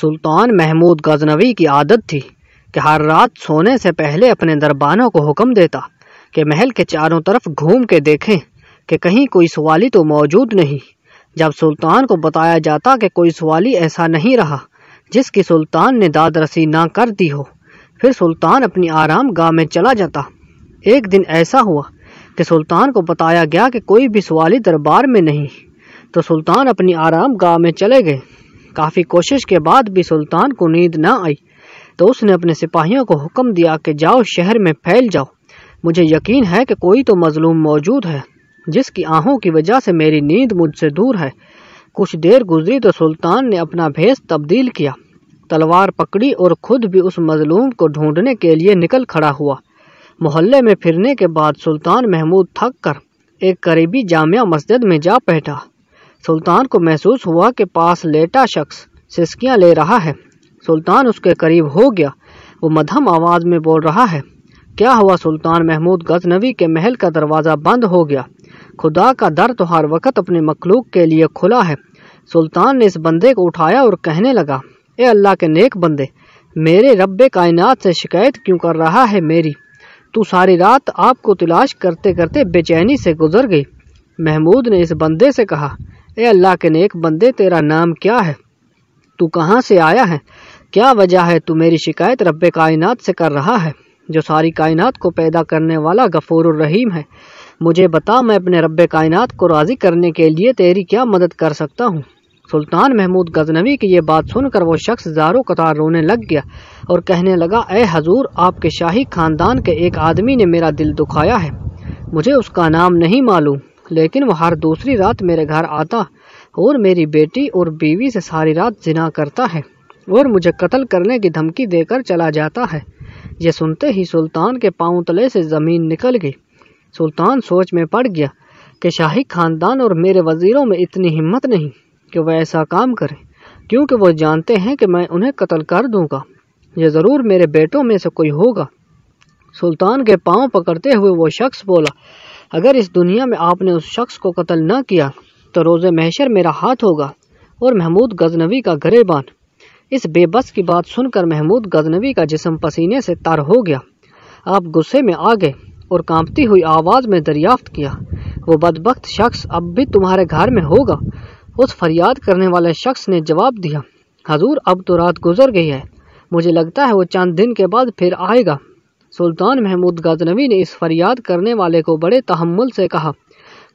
सुल्तान महमूद गजनवी की आदत थी कि हर रात सोने से पहले अपने दरबानों को हुक्म देता कि महल के चारों तरफ घूम के देखें कि कहीं कोई सवाली तो मौजूद नहीं जब सुल्तान को बताया जाता कि कोई सवाली ऐसा नहीं रहा जिसकी सुल्तान ने दादरसी ना कर दी हो फिर सुल्तान अपनी आराम गाँव में चला जाता एक दिन ऐसा हुआ कि सुल्तान को बताया गया कि कोई भी सवाली दरबार में नहीं तो सुल्तान अपनी आराम गाँव में चले गए काफ़ी कोशिश के बाद भी सुल्तान को नींद न आई तो उसने अपने सिपाहियों को हुक्म दिया कि जाओ शहर में फैल जाओ मुझे यकीन है कि कोई तो मजलूम मौजूद है जिसकी आहों की वजह से मेरी नींद मुझसे दूर है कुछ देर गुजरी तो सुल्तान ने अपना भेस तब्दील किया तलवार पकड़ी और खुद भी उस मजलूम को ढूंढने के लिए निकल खड़ा हुआ मोहल्ले में फिरने के बाद सुल्तान महमूद थक कर एक करीबी जामिया मस्जिद में जा बैठा सुल्तान को महसूस हुआ कि पास लेटा शख्स सिसकियाँ ले रहा है सुल्तान उसके करीब हो गया वो मध्यम आवाज़ में बोल रहा है क्या हुआ सुल्तान महमूद गजनवी के महल का दरवाज़ा बंद हो गया खुदा का दर तो हर वक्त अपने मखलूक के लिए खुला है सुल्तान ने इस बंदे को उठाया और कहने लगा ए अल्लाह के नेक बंदे मेरे रब कायनात से शिकायत क्यों कर रहा है मेरी तू सारी रात आपको तलाश करते करते बेचैनी से गुजर गई महमूद ने इस बंदे से कहा ए अल्लाह के नेक बंदे तेरा नाम क्या है तू कहाँ से आया है क्या वजह है तू मेरी शिकायत रब कायनात से कर रहा है जो सारी कायनात को पैदा करने वाला गफूर रहीम है मुझे बता मैं अपने रब कायनात को राज़ी करने के लिए तेरी क्या मदद कर सकता हूँ सुल्तान महमूद गजनवी की यह बात सुनकर वो शख्स जारो कतार रोने लग गया और कहने लगा ए हजूर आपके शाही खानदान के एक आदमी ने मेरा दिल दुखाया है मुझे उसका नाम नहीं मालूम लेकिन वह हर दूसरी रात मेरे घर आता और मेरी बेटी और बीवी से सारी रात जिना करता है और मुझे कत्ल करने की धमकी देकर चला जाता है यह सुनते ही सुल्तान के पाँव तले से ज़मीन निकल गई सुल्तान सोच में पड़ गया कि शाही खानदान और मेरे वज़ीरों में इतनी हिम्मत नहीं कि वह ऐसा काम करें क्योंकि वह जानते हैं कि मैं उन्हें कत्ल कर दूंगा यह ज़रूर मेरे बेटों में से कोई होगा सुल्तान के पाँव पकड़ते हुए वो शख्स बोला अगर इस दुनिया में आपने उस शख्स को कत्ल न किया तो रोज़ महशर मेरा हाथ होगा और महमूद गजनवी का गरेबान इस बेबस की बात सुनकर महमूद गजनवी का जिसम पसीने से तर हो गया आप गुस्से में आ गए और कांपती हुई आवाज़ में दरियाफ्त किया वो बदबक शख्स अब भी तुम्हारे घर में होगा उस फरियाद करने वाले शख्स ने जवाब दिया हजूर अब तो रात गुजर गई है मुझे लगता है वो चंद दिन के बाद फिर आएगा सुल्तान महमूद गजनवी ने इस फरियाद करने वाले को बड़े तहमुल से कहा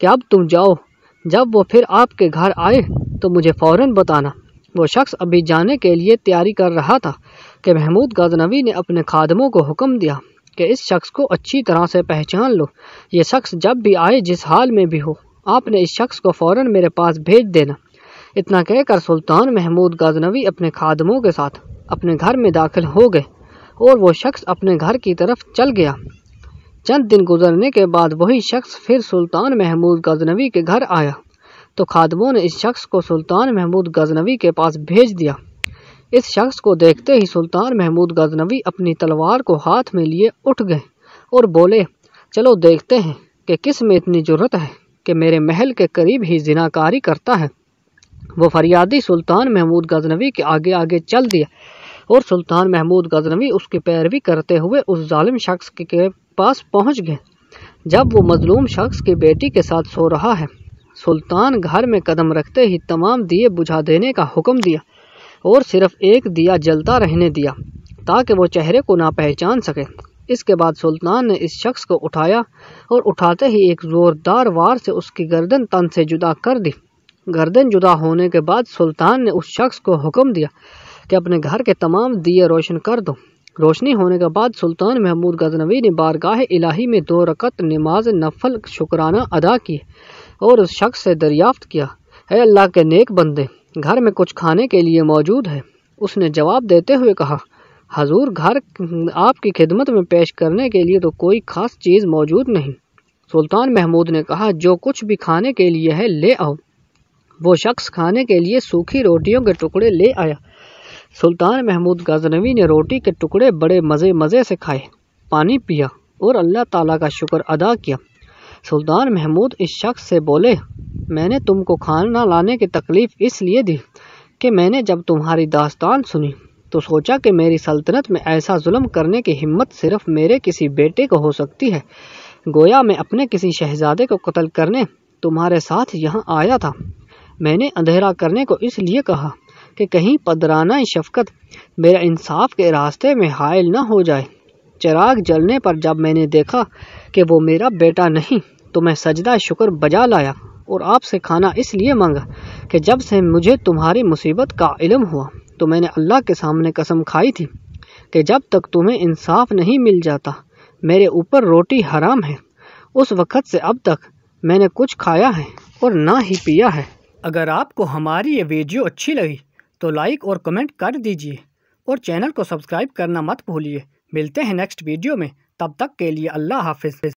कि अब तुम जाओ जब वो फिर आपके घर आए तो मुझे फ़ौर बताना वो शख्स अभी जाने के लिए तैयारी कर रहा था कि महमूद गजनवी ने अपने खादमों को हुक्म दिया कि इस शख्स को अच्छी तरह से पहचान लो ये शख्स जब भी आए जिस हाल में भी हो आपने इस शख्स को फ़ौर मेरे पास भेज देना इतना कहकर सुल्तान महमूद गजनवी अपने खादमों के साथ अपने घर में दाखिल हो गए और वो शख्स अपने घर की तरफ चल गया चंद दिन गुजरने के बाद वही शख्स फिर सुल्तान महमूद गजनवी के घर आया तो खादमों ने इस शख्स को सुल्तान महमूद गजनवी के पास भेज दिया इस शख्स को देखते ही सुल्तान महमूद गजनवी अपनी तलवार को हाथ में लिए उठ गए और बोले चलो देखते हैं कि किस में इतनी जरूरत है कि मेरे महल के करीब ही जिनाकारी करता है वो फरियादी सुल्तान महमूद गजनवी के आगे आगे चल दिया और सुल्तान महमूद गजनवी उसकी पैरवी करते हुए उस जालिम शख्स के पास पहुंच गए जब वो मजलूम शख्स की बेटी के साथ सो रहा है सुल्तान घर में कदम रखते ही तमाम दिए बुझा देने का हुक्म दिया और सिर्फ एक दिया जलता रहने दिया ताकि वो चेहरे को ना पहचान सके इसके बाद सुल्तान ने इस शख्स को उठाया और उठाते ही एक ज़ोरदार वार से उसकी गर्दन तन से जुदा कर दी गर्दन जुदा होने के बाद सुल्तान ने उस शख्स को हुक्म दिया कि अपने घर के तमाम दिए रोशन कर दो रोशनी होने के बाद सुल्तान महमूद गजनवी ने बारगाह इलाही में दो रकत नमाज नफल शुक्राना अदा की और उस शख्स से दरियाफ्त किया है अल्लाह के नेक बंदे घर में कुछ खाने के लिए मौजूद है उसने जवाब देते हुए कहा हजूर घर आपकी खिदमत में पेश करने के लिए तो कोई खास चीज़ मौजूद नहीं सुल्तान महमूद ने कहा जो कुछ भी खाने के लिए है ले आओ वो शख्स खाने के लिए सूखी रोटियों के टुकड़े ले आया सुल्तान महमूद गजनवी ने रोटी के टुकड़े बड़े मज़े मज़े से खाए पानी पिया और अल्लाह ताला का शुक्र अदा किया सुल्तान महमूद इस शख्स से बोले मैंने तुमको खाना लाने की तकलीफ़ इसलिए दी कि मैंने जब तुम्हारी दास्तान सुनी तो सोचा कि मेरी सल्तनत में ऐसा जुल्म करने की हिम्मत सिर्फ मेरे किसी बेटे को हो सकती है गोया मैं अपने किसी शहजादे को कत्ल करने तुम्हारे साथ यहाँ आया था मैंने अंधेरा करने को इसलिए कहा कि कहीं पदराना शफकत मेरे इंसाफ के रास्ते में हायल न हो जाए चिराग जलने पर जब मैंने देखा कि वो मेरा बेटा नहीं तो मैं सजदा शुक्र बजा लाया और आपसे खाना इसलिए मांगा कि जब से मुझे तुम्हारी मुसीबत का इलम हुआ तो मैंने अल्लाह के सामने कसम खाई थी कि जब तक तुम्हें इंसाफ नहीं मिल जाता मेरे ऊपर रोटी हराम है उस वक़्त से अब तक मैंने कुछ खाया है और ना ही पिया है अगर आपको हमारी ये वीडियो अच्छी लगी तो लाइक और कमेंट कर दीजिए और चैनल को सब्सक्राइब करना मत भूलिए मिलते हैं नेक्स्ट वीडियो में तब तक के लिए अल्लाह हाफिज़